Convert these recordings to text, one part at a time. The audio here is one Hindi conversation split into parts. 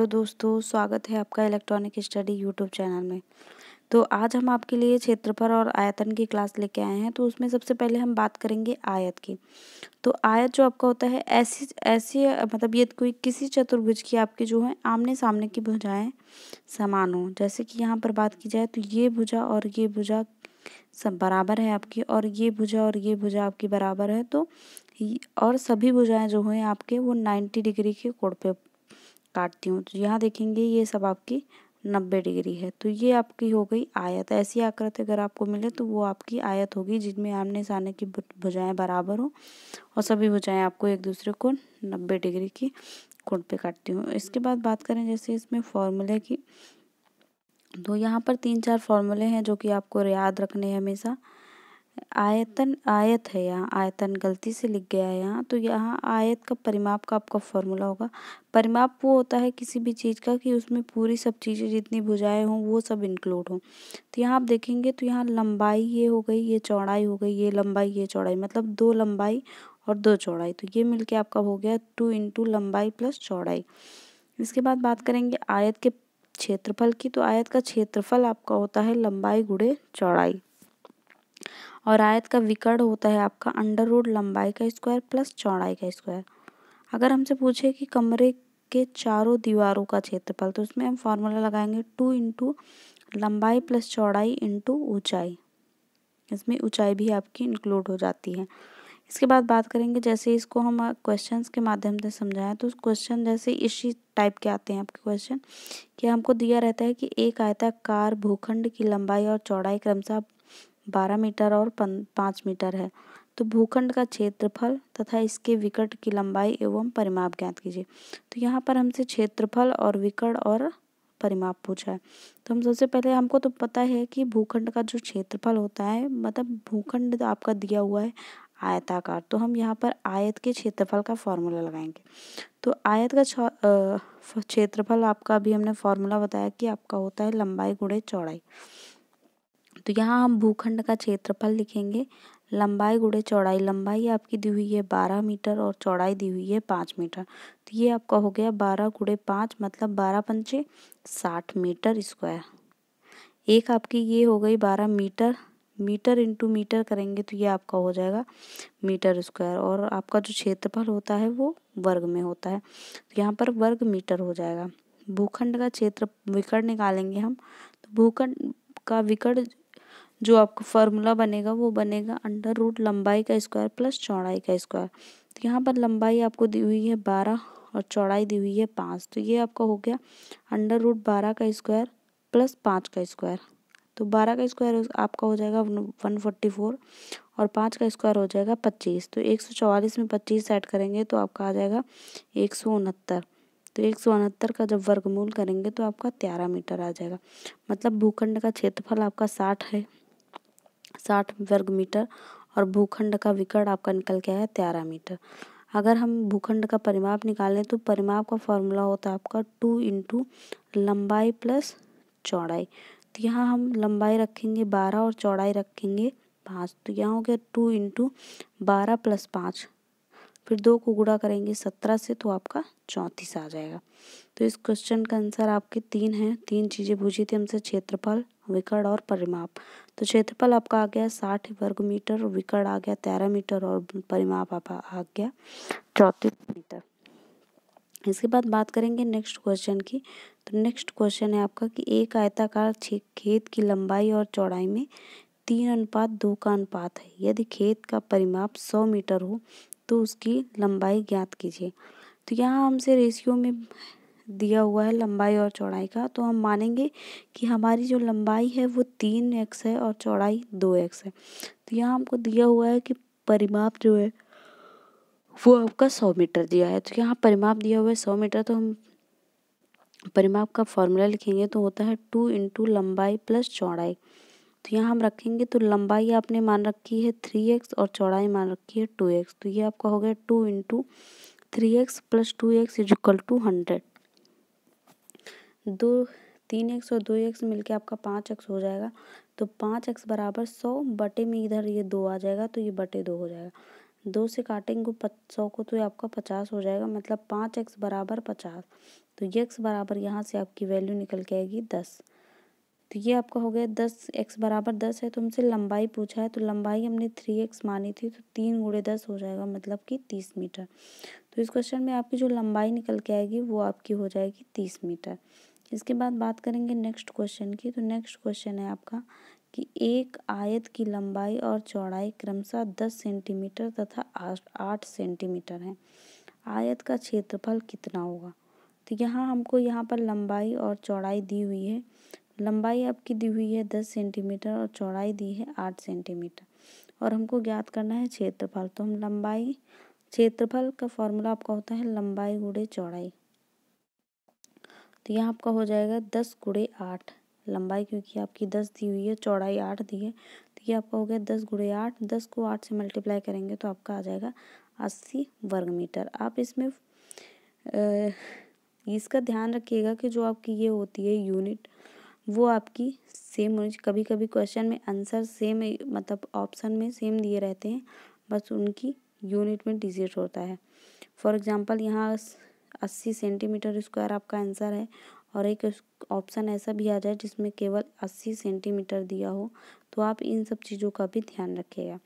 हेलो दोस्तों स्वागत है आपका इलेक्ट्रॉनिक स्टडी यूट्यूब चैनल में तो आज हम आपके लिए क्षेत्रफल और आयतन की क्लास लेके आए हैं तो उसमें सबसे पहले हम बात करेंगे आयत की तो आयत जो आपका होता है ऐसी ऐसी मतलब ये कोई किसी चतुर्भुज की आपकी जो है आमने सामने की भुजाएं समान हों जैसे कि यहाँ पर बात की जाए तो ये भुजा और ये भुजा सब बराबर है आपकी और ये भुजा और ये भुजा आपकी बराबर है तो और सभी भुजाएं जो हैं आपके वो नाइन्टी डिग्री के कोड़ पे काटती हूँ तो यहाँ देखेंगे ये सब आपकी नब्बे डिग्री है तो ये आपकी हो गई आयत ऐसी आकृति अगर आपको मिले तो वो आपकी आयत होगी जिनमें आमने सामने की भुजाएं बराबर हो और सभी भुजाएं आपको एक दूसरे को नब्बे डिग्री की कोण पे काटती हूँ इसके बाद बात करें जैसे इसमें फॉर्मूले की तो यहाँ पर तीन चार फॉर्मूले हैं जो कि आपको याद रखने हैं हमेशा आयतन आयत है यहाँ आयतन गलती से लिख गया है यहाँ तो यहाँ आयत का परिमाप का आपका फॉर्मूला होगा परिमाप वो होता है किसी भी चीज़ का कि उसमें पूरी सब चीज़ें जितनी भुजाएं हों वो सब इंक्लूड हों तो यहाँ आप देखेंगे तो यहाँ लंबाई ये हो गई ये चौड़ाई हो गई ये लंबाई ये चौड़ाई मतलब दो लंबाई और दो चौड़ाई तो ये मिलके आपका हो गया टू इंटू लंबाई प्लस चौड़ाई इसके बाद बात करेंगे आयत के क्षेत्रफल की तो आयत का क्षेत्रफल आपका होता है लंबाई गुड़े चौड़ाई और आयत का विकर्ण होता है आपका अंडर रूट लंबाई का स्क्वायर प्लस चौड़ाई का स्क्वायर अगर हमसे पूछे कि कमरे के चारों दीवारों का क्षेत्रफल तो उसमें हम फॉर्मूला लगाएंगे टू इंटू लंबाई प्लस चौड़ाई इंटू ऊंचाई इसमें ऊंचाई भी आपकी इंक्लूड हो जाती है इसके बाद बात करेंगे जैसे इसको हम क्वेश्चंस के माध्यम से समझाएं तो क्वेश्चन जैसे इसी टाइप के आते हैं आपके क्वेश्चन कि हमको दिया रहता है कि एक आयताकार भूखंड की लंबाई और चौड़ाई क्रमशः बारह मीटर और पाँच मीटर है तो भूखंड का क्षेत्रफल तथा इसके विकट की लंबाई एवं परिमाप ज्ञात कीजिए तो यहाँ पर हमसे क्षेत्रफल और विकट और परिमाप पूछा है तो हम सबसे पहले हमको तो पता है कि भूखंड का जो क्षेत्रफल होता है मतलब भूखंड तो आपका दिया हुआ है आयताकार तो हम यहाँ पर आयत के क्षेत्रफल का फॉर्मूला लगाएंगे तो आयत का क्षेत्रफल आपका अभी हमने फॉर्मूला बताया कि आपका होता है लंबाई गुड़े चौड़ाई तो यहाँ हम भूखंड का क्षेत्रफल लिखेंगे लंबाई गुड़े चौड़ाई लंबाई आपकी दी हुई है बारह मीटर और चौड़ाई दी हुई है पाँच मीटर तो ये आपका हो गया बारह गुड़े पाँच मतलब बारह पंचे साठ मीटर स्क्वायर एक आपकी ये हो गई बारह मीटर मीटर इंटू मीटर करेंगे तो ये आपका हो जाएगा मीटर स्क्वायर और आपका जो क्षेत्रफल होता है वो वर्ग में होता है तो यहाँ पर वर्ग मीटर हो जाएगा भूखंड का क्षेत्र विकर्ण निकालेंगे हम तो भूखंड का विकर्ण जो आपका फार्मूला बनेगा वो बनेगा अंडर रूट लंबाई का स्क्वायर प्लस चौड़ाई का स्क्वायर तो यहाँ पर लंबाई आपको दी हुई है बारह और चौड़ाई दी हुई है पाँच तो ये आपका हो गया अंडर रूट बारह का स्क्वायर प्लस पाँच का स्क्वायर तो बारह का स्क्वायर आपका हो जाएगा वन फोर्टी फोर और पाँच का स्क्वायर हो जाएगा पच्चीस तो एक सौ चौवालीस में पच्चीस ऐड करेंगे तो आपका आ जाएगा एक सौ उनहत्तर तो एक सौ उनहत्तर का जब वर्गमूल करेंगे तो आपका तेरह मीटर आ जाएगा मतलब भूखंड का क्षेत्रफल आपका साठ है साठ वर्ग मीटर और भूखंड का विकर्ण आपका निकल के आया तेरह मीटर अगर हम भूखंड का परिमाप निकालें तो परिमाप का फॉर्मूला होता है आपका टू इंटू लंबाई प्लस चौड़ाई तो यहाँ हम लंबाई रखेंगे बारह और चौड़ाई रखेंगे पाँच तो यहाँ हो गया टू इंटू बारह प्लस पाँच फिर दो को गुड़ा करेंगे सत्रह से तो आपका चौंतीस आ जाएगा तो इस क्वेश्चन का आंसर आपके तीन हैं तीन चीज़ें पूछी थी हमसे क्षेत्रफल विकर्ण और परिमाप तो क्षेत्रफल आपका आ गया साठ वर्ग मीटर विकर्ण आ गया तेरह मीटर और परिमाप आपका आ गया चौंतीस मीटर इसके बाद बात करेंगे नेक्स्ट क्वेश्चन की तो नेक्स्ट क्वेश्चन है आपका कि एक आयताकार खेत की लंबाई और चौड़ाई में तीन अनुपात दो का अनुपात है यदि खेत का परिमाप सौ मीटर हो तो उसकी लंबाई ज्ञात कीजिए तो यहाँ हमसे रेशियो में दिया हुआ है लंबाई और चौड़ाई का तो हम मानेंगे कि हमारी जो लंबाई है वो तीन एक्स है और चौड़ाई दो एक्स है तो यहाँ हमको दिया हुआ है कि परिमाप जो है वो आपका सौ मीटर दिया है तो यहाँ परिमाप दिया हुआ है सौ मीटर तो हम परिमाप का फॉर्मूला लिखेंगे तो होता है टू इंटू लंबाई प्लस चौड़ाई तो यहाँ हम रखेंगे तो लंबाई आपने मान रखी है थ्री एक्स और चौड़ाई मान रखी है टू एक्स तो ये आपका हो गया two into three x plus two x equal to hundred दो तीन एक्स और दो एक्स के आपका पाँच एक्स हो जाएगा तो पाँच एक्स बराबर सौ बटे में इधर ये दो आ जाएगा तो ये बटे दो हो जाएगा दो से काटेंगे सौ को तो ये आपका पचास हो जाएगा मतलब पाँच एक्स बराबर पचास तो ये एक्स बराबर यहाँ से आपकी वैल्यू निकल के आएगी दस तो ये आपका हो गया दस एक्स बराबर दस है तो हमसे लंबाई पूछा है तो लंबाई हमने थ्री एक्स मानी थी तो तीन गुड़े दस हो जाएगा मतलब कि तीस मीटर तो इस क्वेश्चन में आपकी जो लंबाई निकल के आएगी वो आपकी हो जाएगी तीस मीटर इसके बाद बात करेंगे नेक्स्ट क्वेश्चन की तो नेक्स्ट क्वेश्चन है आपका कि एक आयत की लंबाई और चौड़ाई क्रमशः दस सेंटीमीटर तथा आठ सेंटीमीटर है आयत का क्षेत्रफल कितना होगा तो यहाँ हमको यहाँ पर लंबाई और चौड़ाई दी हुई है लंबाई आपकी दी हुई है दस सेंटीमीटर और चौड़ाई दी है आठ सेंटीमीटर और हमको ज्ञात करना है क्षेत्रफल तो हम लंबाई क्षेत्रफल का फॉर्मूला आपका होता है लंबाई गुड़े चौड़ाई तो यहाँ आपका हो जाएगा दस गुड़े आठ लंबाई क्योंकि आपकी दस दी हुई है चौड़ाई आठ दी है तो ये आपका हो गया दस गुड़े आठ दस को आठ से मल्टीप्लाई करेंगे तो आपका आ जाएगा अस्सी वर्ग मीटर आप इसमें इसका ध्यान रखिएगा कि जो आपकी ये होती है यूनिट वो आपकी सेम होनी चाहिए कभी कभी क्वेश्चन में आंसर सेम मतलब ऑप्शन में सेम दिए रहते हैं बस उनकी यूनिट में डिजिट होता है फॉर एग्ज़ाम्पल यहाँ अस्सी सेंटीमीटर स्क्वायर आपका आंसर है और एक ऑप्शन ऐसा भी आ जाए जिसमें केवल अस्सी सेंटीमीटर दिया हो तो आप इन सब चीज़ों का भी ध्यान रखिएगा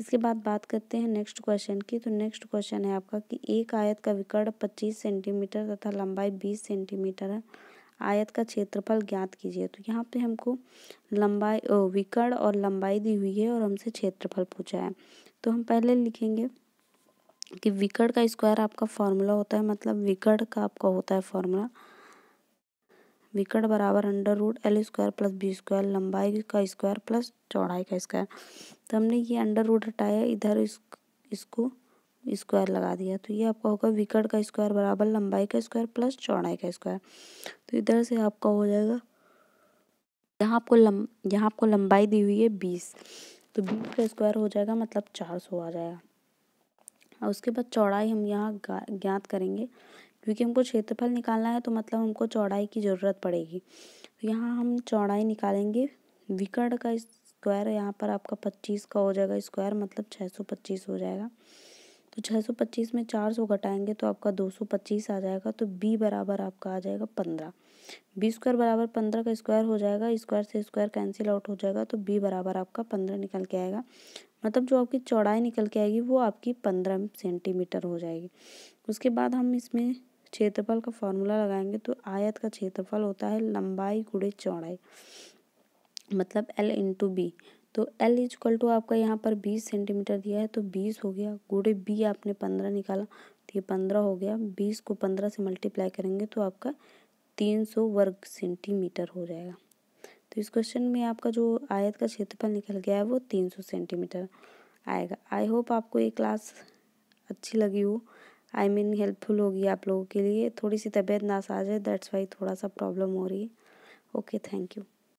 इसके बाद बात करते हैं नेक्स्ट क्वेश्चन की तो नेक्स्ट क्वेश्चन है आपका कि एक आयत का विकर्ण पच्चीस सेंटीमीटर तथा लंबाई बीस सेंटीमीटर है आयत का क्षेत्रफल ज्ञात कीजिए तो यहाँ पे हमको लंबाई विकर्ण और लंबाई दी हुई है और हमसे क्षेत्रफल पूछा है तो हम पहले लिखेंगे कि विकर्ण का स्क्वायर आपका फॉर्मूला होता है मतलब विकर्ण का आपका होता है फॉर्मूला विकट बराबर under root L square plus B square लंबाई का स्क्वायर प्लस चौड़ाई का स्क्वायर तो हमने ये अंडर रूट हटाया इधर इस, इसको स्क्वायर लगा दिया तो ये आपका होगा विकट का स्क्वायर बराबर लंबाई का स्क्वायर प्लस चौड़ाई का स्क्वायर तो इधर से आपका हो जाएगा यहाँ आपको लम यहाँ आपको लंबाई दी हुई है बीस तो बीस का स्क्वायर हो जाएगा मतलब चार सौ आ जाएगा और उसके बाद चौड़ाई हम यहाँ ज्ञात करेंगे क्योंकि हमको क्षेत्रफल निकालना है तो मतलब हमको चौड़ाई की ज़रूरत पड़ेगी तो यहाँ हम चौड़ाई निकालेंगे विकट का स्क्वायर यहाँ पर आपका पच्चीस का हो जाएगा स्क्वायर मतलब छः सौ पच्चीस हो जाएगा तो 625 में 400 घटाएंगे तो आपका 225 आ जाएगा तो बी बराबर आपका आ जाएगा 15 बी स्क्वायर बराबर पंद्रह का स्क्वायर हो जाएगा स्क्वायर से स्क्वायर कैंसिल आउट हो जाएगा तो बी बराबर आपका पंद्रह निकल के आएगा मतलब जो आपकी चौड़ाई निकल के आएगी वो आपकी पंद्रह सेंटीमीटर हो जाएगी उसके बाद हम इसमें क्षेत्रफल का फॉर्मूला लगाएंगे तो आयत का क्षेत्रफल होता है लंबाई गुड़े चौड़ाई मतलब एल इंटू बी तो एल इज इक्वल टू आपका यहाँ पर बीस सेंटीमीटर दिया है तो बीस हो गया गुड़े बी आपने पंद्रह निकाला तो ये पंद्रह हो गया बीस को पंद्रह से मल्टीप्लाई करेंगे तो आपका तीन सौ वर्ग सेंटीमीटर हो जाएगा तो इस क्वेश्चन में आपका जो आयत का क्षेत्रफल निकल गया है वो तीन सौ सेंटीमीटर आएगा आई होप आपको ये क्लास अच्छी लगी हो आई मीन हेल्पफुल होगी आप लोगों के लिए थोड़ी सी तबीयत नासाज है दैट्स वाई थोड़ा सा प्रॉब्लम हो रही है ओके थैंक यू